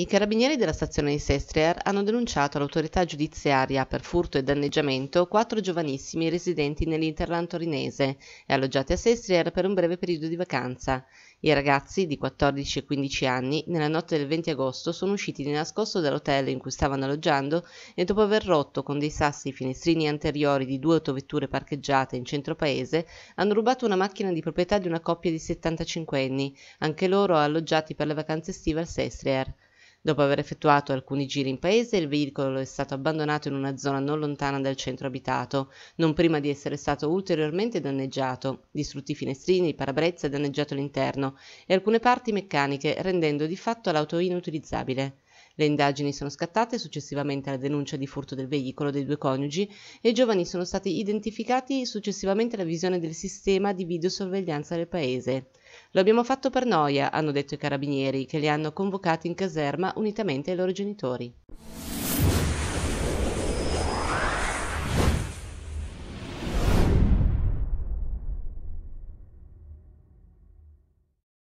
I carabinieri della stazione di Sestrier hanno denunciato all'autorità giudiziaria per furto e danneggiamento quattro giovanissimi residenti nell'Interland torinese e alloggiati a Sestrier per un breve periodo di vacanza. I ragazzi, di 14 e 15 anni, nella notte del 20 agosto sono usciti di nascosto dall'hotel in cui stavano alloggiando e dopo aver rotto con dei sassi i finestrini anteriori di due autovetture parcheggiate in centro paese, hanno rubato una macchina di proprietà di una coppia di 75 anni, anche loro alloggiati per le vacanze estive al Sestrier. Dopo aver effettuato alcuni giri in paese, il veicolo è stato abbandonato in una zona non lontana dal centro abitato, non prima di essere stato ulteriormente danneggiato, distrutti i finestrini, il parabrezza e danneggiato l'interno e alcune parti meccaniche, rendendo di fatto l'auto inutilizzabile. Le indagini sono scattate successivamente alla denuncia di furto del veicolo dei due coniugi e i giovani sono stati identificati successivamente alla visione del sistema di videosorveglianza del paese. Lo abbiamo fatto per noia, hanno detto i carabinieri, che li hanno convocati in caserma unitamente ai loro genitori.